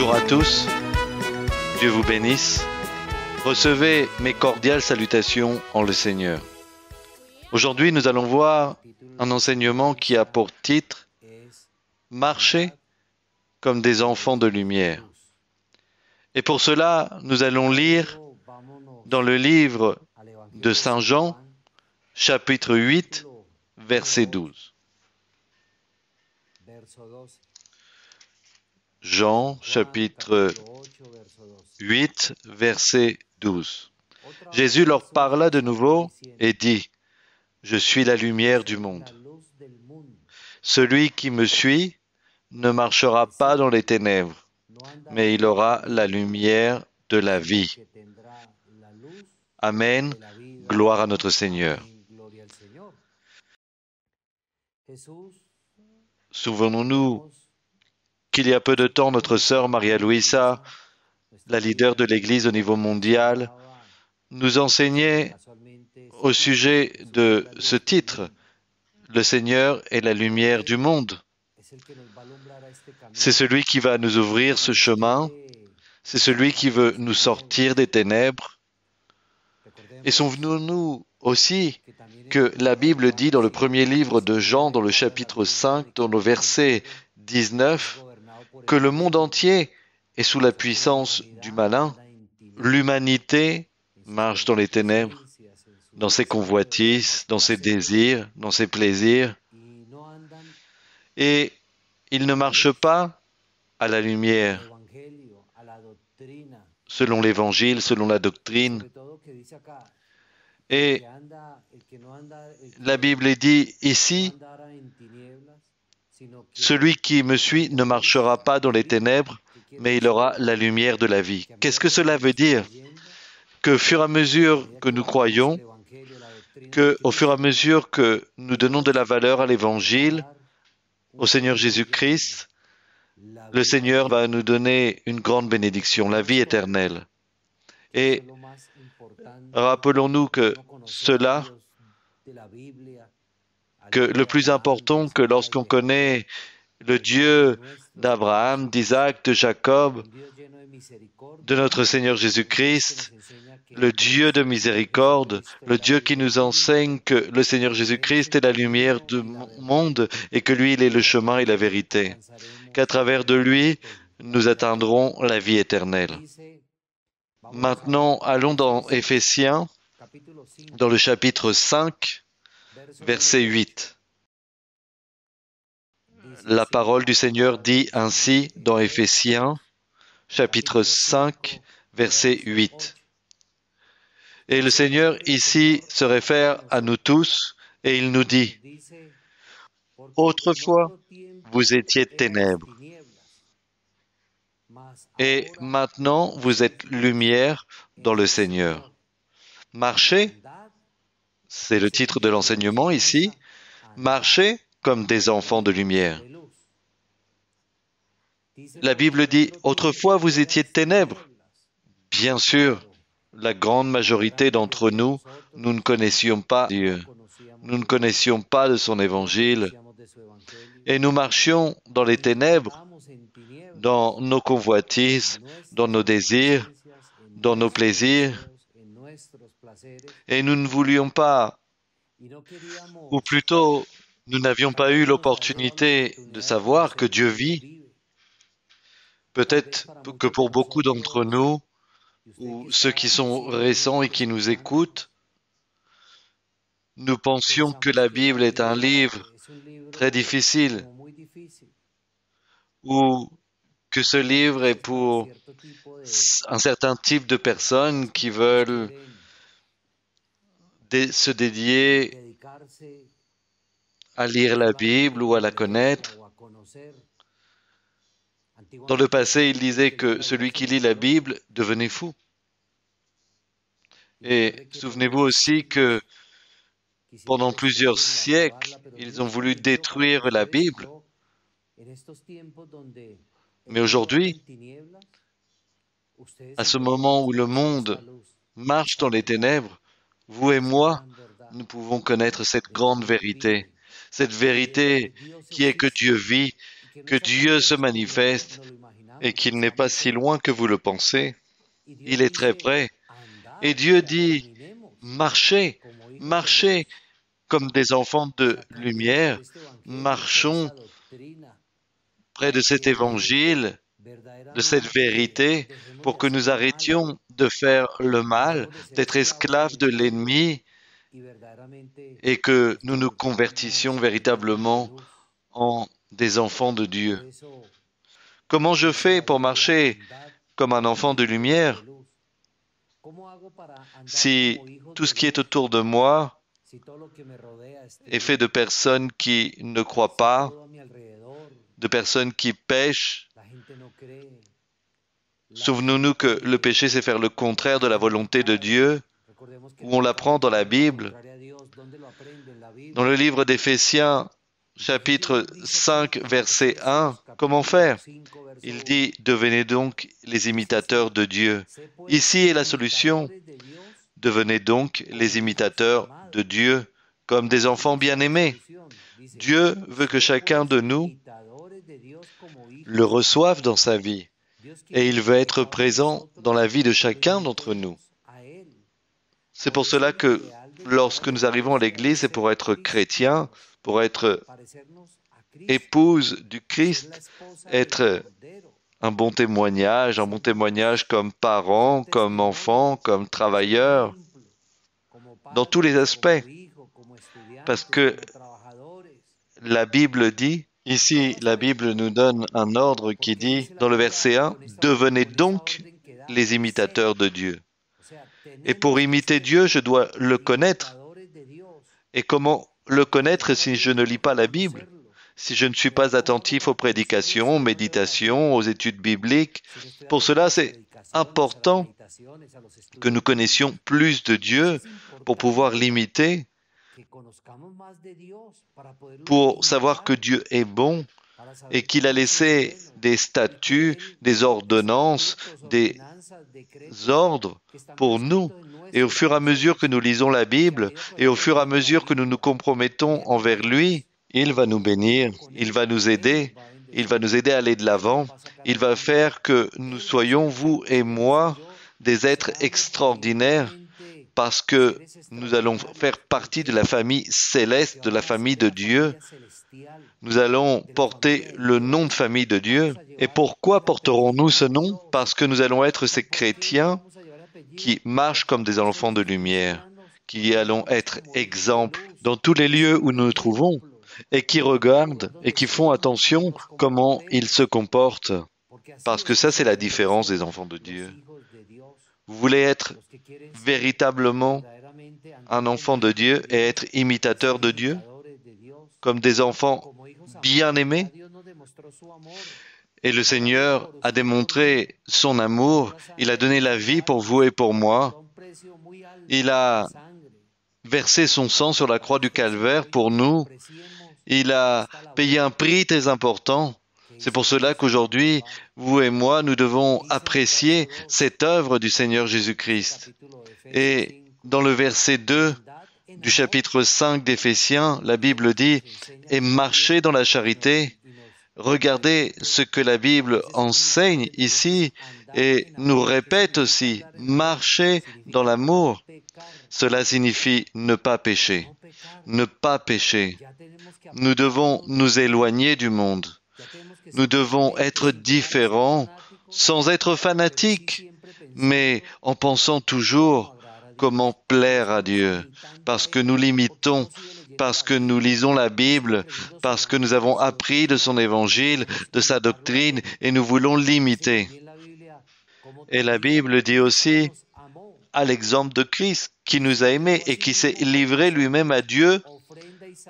Bonjour à tous, Dieu vous bénisse. Recevez mes cordiales salutations en le Seigneur. Aujourd'hui, nous allons voir un enseignement qui a pour titre Marcher comme des enfants de lumière. Et pour cela, nous allons lire dans le livre de Saint Jean, chapitre 8, verset 12. Jean chapitre 8, verset 12. Jésus leur parla de nouveau et dit, Je suis la lumière du monde. Celui qui me suit ne marchera pas dans les ténèbres, mais il aura la lumière de la vie. Amen. Gloire à notre Seigneur. Souvenons-nous il y a peu de temps, notre sœur Maria Luisa, la leader de l'Église au niveau mondial, nous enseignait au sujet de ce titre, Le Seigneur est la lumière du monde. C'est celui qui va nous ouvrir ce chemin, c'est celui qui veut nous sortir des ténèbres. Et souvenons-nous aussi que la Bible dit dans le premier livre de Jean, dans le chapitre 5, dans le verset 19, que le monde entier est sous la puissance du malin, l'humanité marche dans les ténèbres, dans ses convoitises, dans ses désirs, dans ses plaisirs, et il ne marche pas à la lumière, selon l'évangile, selon la doctrine. Et la Bible dit ici celui qui me suit ne marchera pas dans les ténèbres, mais il aura la lumière de la vie. Qu'est-ce que cela veut dire Que fur et à mesure que nous croyons, que au fur et à mesure que nous donnons de la valeur à l'Évangile, au Seigneur Jésus-Christ, le Seigneur va nous donner une grande bénédiction, la vie éternelle. Et rappelons-nous que cela que le plus important que lorsqu'on connaît le Dieu d'Abraham, d'Isaac, de Jacob, de notre Seigneur Jésus-Christ, le Dieu de miséricorde, le Dieu qui nous enseigne que le Seigneur Jésus-Christ est la lumière du monde et que lui, il est le chemin et la vérité, qu'à travers de lui, nous atteindrons la vie éternelle. Maintenant, allons dans Éphésiens, dans le chapitre 5 verset 8. La parole du Seigneur dit ainsi dans Éphésiens, chapitre 5, verset 8. Et le Seigneur ici se réfère à nous tous et il nous dit, Autrefois, vous étiez ténèbres, et maintenant vous êtes lumière dans le Seigneur. Marchez c'est le titre de l'enseignement ici, marchez comme des enfants de lumière. La Bible dit, autrefois vous étiez ténèbres. Bien sûr, la grande majorité d'entre nous, nous ne connaissions pas Dieu, nous ne connaissions pas de son évangile, et nous marchions dans les ténèbres, dans nos convoitises, dans nos désirs, dans nos plaisirs, et nous ne voulions pas, ou plutôt, nous n'avions pas eu l'opportunité de savoir que Dieu vit. Peut-être que pour beaucoup d'entre nous, ou ceux qui sont récents et qui nous écoutent, nous pensions que la Bible est un livre très difficile, ou que ce livre est pour un certain type de personnes qui veulent se dédier à lire la Bible ou à la connaître. Dans le passé, il disait que celui qui lit la Bible devenait fou. Et souvenez-vous aussi que pendant plusieurs siècles, ils ont voulu détruire la Bible. Mais aujourd'hui, à ce moment où le monde marche dans les ténèbres, vous et moi, nous pouvons connaître cette grande vérité, cette vérité qui est que Dieu vit, que Dieu se manifeste et qu'il n'est pas si loin que vous le pensez. Il est très près. Et Dieu dit, marchez, marchez comme des enfants de lumière, marchons près de cet évangile, de cette vérité, pour que nous arrêtions de faire le mal, d'être esclaves de l'ennemi et que nous nous convertissions véritablement en des enfants de Dieu. Comment je fais pour marcher comme un enfant de lumière si tout ce qui est autour de moi est fait de personnes qui ne croient pas, de personnes qui pêchent, Souvenons-nous que le péché, c'est faire le contraire de la volonté de Dieu, où on l'apprend dans la Bible. Dans le livre d'Éphésiens, chapitre 5, verset 1, comment faire Il dit, devenez donc les imitateurs de Dieu. Ici est la solution. Devenez donc les imitateurs de Dieu comme des enfants bien-aimés. Dieu veut que chacun de nous le reçoive dans sa vie et il veut être présent dans la vie de chacun d'entre nous. C'est pour cela que lorsque nous arrivons à l'Église, c'est pour être chrétien, pour être épouse du Christ, être un bon témoignage, un bon témoignage comme parent, comme enfant, comme travailleur, dans tous les aspects. Parce que la Bible dit Ici, la Bible nous donne un ordre qui dit, dans le verset 1, Devenez donc les imitateurs de Dieu. Et pour imiter Dieu, je dois le connaître. Et comment le connaître si je ne lis pas la Bible si je ne suis pas attentif aux prédications, aux méditations, aux études bibliques. Pour cela, c'est important que nous connaissions plus de Dieu pour pouvoir l'imiter pour savoir que Dieu est bon et qu'il a laissé des statuts, des ordonnances, des ordres pour nous. Et au fur et à mesure que nous lisons la Bible et au fur et à mesure que nous nous compromettons envers lui, il va nous bénir, il va nous aider, il va nous aider à aller de l'avant, il va faire que nous soyons, vous et moi, des êtres extraordinaires parce que nous allons faire partie de la famille céleste, de la famille de Dieu. Nous allons porter le nom de famille de Dieu. Et pourquoi porterons-nous ce nom Parce que nous allons être ces chrétiens qui marchent comme des enfants de lumière, qui allons être exemples dans tous les lieux où nous nous trouvons et qui regardent et qui font attention comment ils se comportent. Parce que ça, c'est la différence des enfants de Dieu. Vous voulez être véritablement un enfant de Dieu et être imitateur de Dieu comme des enfants bien-aimés et le Seigneur a démontré son amour, il a donné la vie pour vous et pour moi, il a versé son sang sur la croix du calvaire pour nous, il a payé un prix très important c'est pour cela qu'aujourd'hui, vous et moi, nous devons apprécier cette œuvre du Seigneur Jésus-Christ. Et dans le verset 2 du chapitre 5 d'Éphésiens, la Bible dit, et marchez dans la charité. Regardez ce que la Bible enseigne ici et nous répète aussi, marchez dans l'amour. Cela signifie ne pas pécher, ne pas pécher. Nous devons nous éloigner du monde. Nous devons être différents sans être fanatiques, mais en pensant toujours comment plaire à Dieu, parce que nous l'imitons, parce que nous lisons la Bible, parce que nous avons appris de son évangile, de sa doctrine, et nous voulons l'imiter. Et la Bible dit aussi, à l'exemple de Christ, qui nous a aimés et qui s'est livré lui-même à Dieu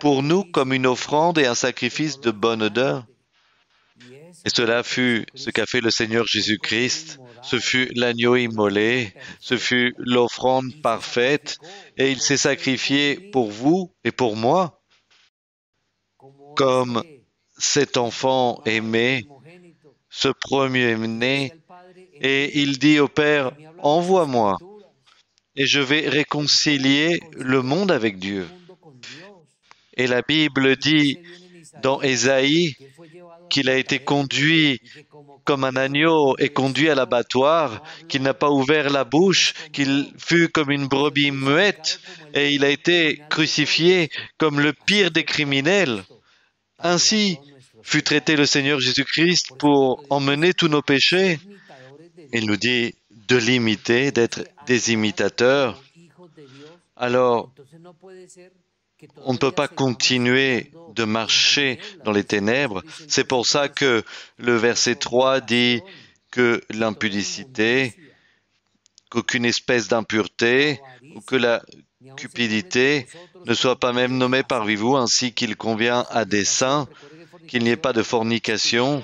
pour nous comme une offrande et un sacrifice de bonne odeur. Et cela fut ce qu'a fait le Seigneur Jésus-Christ. Ce fut l'agneau immolé, ce fut l'offrande parfaite, et il s'est sacrifié pour vous et pour moi, comme cet enfant aimé, ce premier-né, et il dit au Père, envoie-moi, et je vais réconcilier le monde avec Dieu. Et la Bible dit dans Ésaïe qu'il a été conduit comme un agneau et conduit à l'abattoir, qu'il n'a pas ouvert la bouche, qu'il fut comme une brebis muette et il a été crucifié comme le pire des criminels. Ainsi fut traité le Seigneur Jésus-Christ pour emmener tous nos péchés. Il nous dit de l'imiter, d'être des imitateurs. Alors, on ne peut pas continuer de marcher dans les ténèbres. C'est pour ça que le verset 3 dit que l'impudicité, qu'aucune espèce d'impureté ou que la cupidité ne soit pas même nommée parmi vous, ainsi qu'il convient à des saints, qu'il n'y ait pas de fornication,